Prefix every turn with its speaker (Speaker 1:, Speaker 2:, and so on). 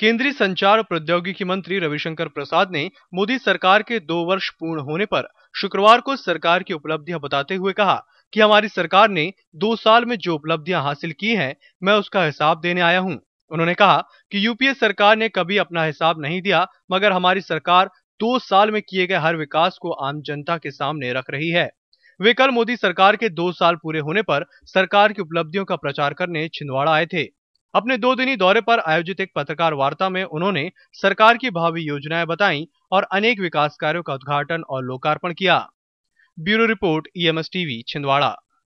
Speaker 1: केंद्रीय संचार प्रौद्योगिकी मंत्री रविशंकर प्रसाद ने मोदी सरकार के दो वर्ष पूर्ण होने पर शुक्रवार को सरकार की उपलब्धियां बताते हुए कहा कि हमारी सरकार ने दो साल में जो उपलब्धियां हासिल की हैं मैं उसका हिसाब देने आया हूं उन्होंने कहा कि यूपीए सरकार ने कभी अपना हिसाब नहीं दिया मगर हमारी सरकार दो साल में किए गए हर विकास को आम जनता के सामने रख रही है वे कल मोदी सरकार के दो साल पूरे होने पर सरकार की उपलब्धियों का प्रचार करने छिंदवाड़ा आए थे अपने दो दिनी दौरे पर आयोजित एक पत्रकार वार्ता में उन्होंने सरकार की भावी योजनाएं बताई और अनेक विकास कार्यों का उद्घाटन और लोकार्पण किया bureau report EMS e TV Chhindwara